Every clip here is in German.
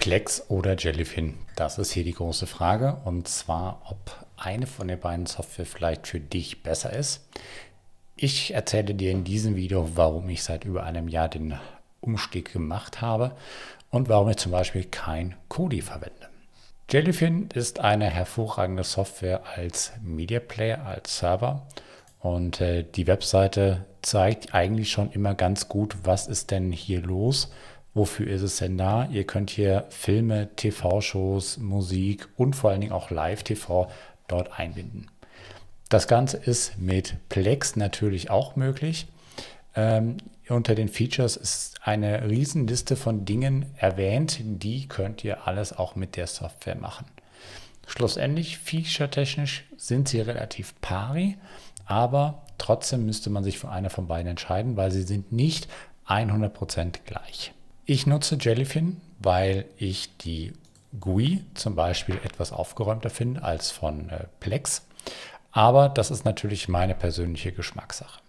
Klecks oder Jellyfin? Das ist hier die große Frage. Und zwar, ob eine von den beiden Software vielleicht für dich besser ist. Ich erzähle dir in diesem Video, warum ich seit über einem Jahr den Umstieg gemacht habe und warum ich zum Beispiel kein Kodi verwende. Jellyfin ist eine hervorragende Software als Media Player, als Server. Und äh, die Webseite zeigt eigentlich schon immer ganz gut, was ist denn hier los, Wofür ist es denn da? Ihr könnt hier Filme, TV-Shows, Musik und vor allen Dingen auch Live-TV dort einbinden. Das Ganze ist mit Plex natürlich auch möglich. Ähm, unter den Features ist eine Riesenliste von Dingen erwähnt. Die könnt ihr alles auch mit der Software machen. Schlussendlich, featuretechnisch sind sie relativ pari, aber trotzdem müsste man sich für eine von beiden entscheiden, weil sie sind nicht 100% gleich. sind. Ich nutze Jellyfin, weil ich die GUI zum Beispiel etwas aufgeräumter finde als von äh, Plex. Aber das ist natürlich meine persönliche Geschmackssache.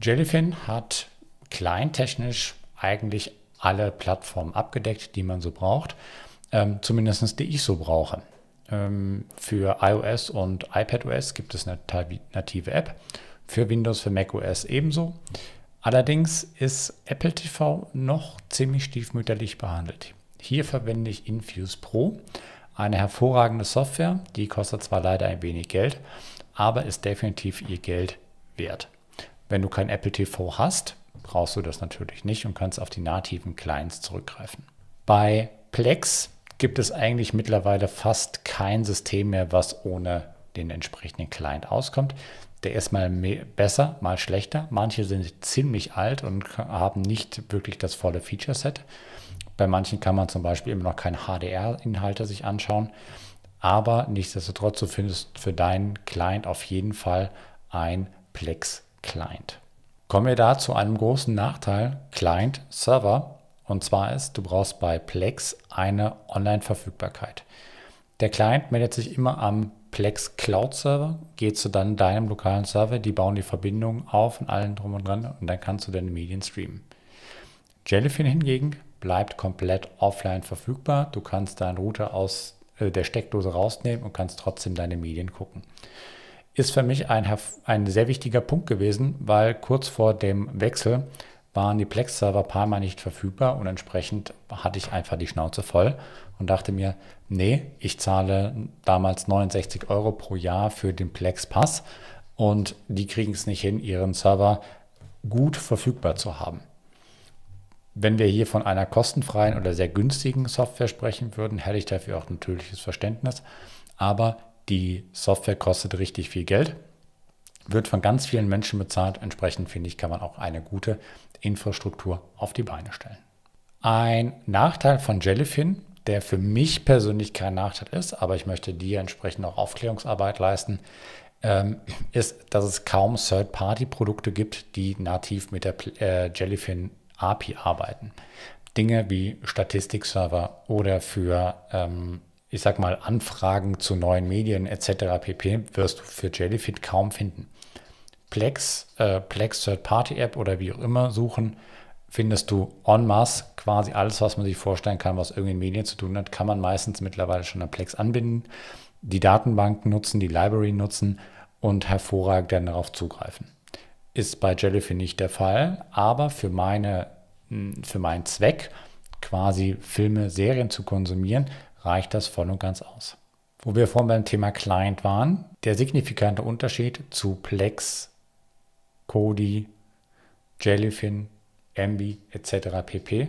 Jellyfin hat kleintechnisch eigentlich alle Plattformen abgedeckt, die man so braucht, ähm, zumindest die ich so brauche. Ähm, für iOS und iPadOS gibt es eine native App, für Windows, für macOS ebenso. Allerdings ist Apple TV noch ziemlich stiefmütterlich behandelt. Hier verwende ich Infuse Pro, eine hervorragende Software, die kostet zwar leider ein wenig Geld, aber ist definitiv ihr Geld wert. Wenn du kein Apple TV hast, brauchst du das natürlich nicht und kannst auf die nativen Clients zurückgreifen. Bei Plex gibt es eigentlich mittlerweile fast kein System mehr, was ohne den entsprechenden Client auskommt der ist mal besser, mal schlechter. Manche sind ziemlich alt und haben nicht wirklich das volle Feature-Set. Bei manchen kann man zum Beispiel immer noch keine HDR-Inhalte sich anschauen. Aber nichtsdestotrotz, du findest für deinen Client auf jeden Fall ein Plex-Client. Kommen wir da zu einem großen Nachteil, Client-Server. Und zwar ist, du brauchst bei Plex eine Online-Verfügbarkeit. Der Client meldet sich immer am Plex Cloud Server, geht zu dann deinem lokalen Server, die bauen die Verbindung auf und allen drum und dran und dann kannst du deine Medien streamen. Jellyfin hingegen bleibt komplett offline verfügbar. Du kannst deinen Router aus äh, der Steckdose rausnehmen und kannst trotzdem deine Medien gucken. Ist für mich ein, ein sehr wichtiger Punkt gewesen, weil kurz vor dem Wechsel waren die Plex-Server paar Mal nicht verfügbar und entsprechend hatte ich einfach die Schnauze voll und dachte mir, nee, ich zahle damals 69 Euro pro Jahr für den Plex-Pass und die kriegen es nicht hin, ihren Server gut verfügbar zu haben. Wenn wir hier von einer kostenfreien oder sehr günstigen Software sprechen würden, hätte ich dafür auch natürliches Verständnis. Aber die Software kostet richtig viel Geld wird von ganz vielen Menschen bezahlt. Entsprechend finde ich, kann man auch eine gute Infrastruktur auf die Beine stellen. Ein Nachteil von Jellyfin, der für mich persönlich kein Nachteil ist, aber ich möchte dir entsprechend auch Aufklärungsarbeit leisten, ähm, ist, dass es kaum Third-Party-Produkte gibt, die nativ mit der äh, Jellyfin API arbeiten. Dinge wie Statistikserver oder für ähm, ich sag mal, Anfragen zu neuen Medien etc. pp. wirst du für Jellyfit kaum finden. Plex, äh, Plex Third-Party-App oder wie auch immer suchen, findest du en masse quasi alles, was man sich vorstellen kann, was irgendwie in Medien zu tun hat, kann man meistens mittlerweile schon an Plex anbinden, die Datenbanken nutzen, die Library nutzen und hervorragend dann darauf zugreifen. Ist bei Jellyfin nicht der Fall, aber für, meine, hm, für meinen Zweck, quasi Filme, Serien zu konsumieren, reicht das voll und ganz aus. Wo wir vorhin beim Thema Client waren, der signifikante Unterschied zu Plex, Kodi, Jellyfin, Ambi etc. pp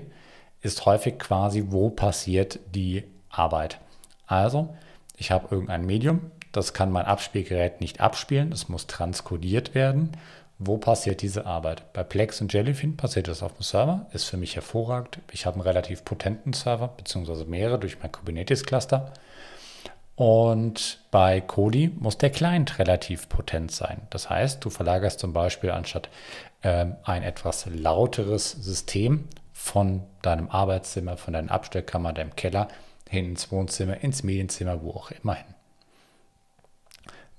ist häufig quasi, wo passiert die Arbeit. Also, ich habe irgendein Medium, das kann mein Abspielgerät nicht abspielen, es muss transkodiert werden wo passiert diese Arbeit? Bei Plex und Jellyfin passiert das auf dem Server, ist für mich hervorragend. Ich habe einen relativ potenten Server, beziehungsweise mehrere durch mein Kubernetes-Cluster. Und bei Kodi muss der Client relativ potent sein. Das heißt, du verlagerst zum Beispiel anstatt ähm, ein etwas lauteres System von deinem Arbeitszimmer, von deiner Abstellkammer, deinem Keller hin ins Wohnzimmer, ins Medienzimmer, wo auch immer hin.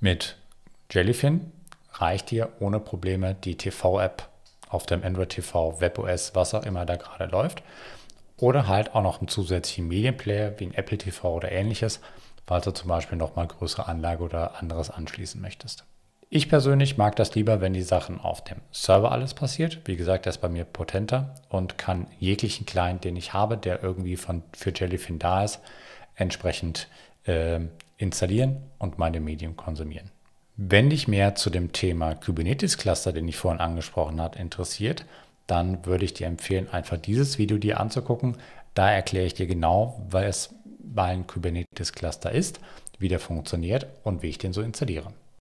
Mit Jellyfin reicht dir ohne Probleme die TV-App auf dem Android TV, WebOS, was auch immer da gerade läuft. Oder halt auch noch einen zusätzlichen Medienplayer wie ein Apple TV oder ähnliches, falls du zum Beispiel nochmal größere Anlage oder anderes anschließen möchtest. Ich persönlich mag das lieber, wenn die Sachen auf dem Server alles passiert. Wie gesagt, der ist bei mir potenter und kann jeglichen Client, den ich habe, der irgendwie von, für Jellyfin da ist, entsprechend äh, installieren und meine Medien konsumieren. Wenn dich mehr zu dem Thema Kubernetes-Cluster, den ich vorhin angesprochen habe, interessiert, dann würde ich dir empfehlen, einfach dieses Video dir anzugucken. Da erkläre ich dir genau, was ein Kubernetes-Cluster ist, wie der funktioniert und wie ich den so installiere.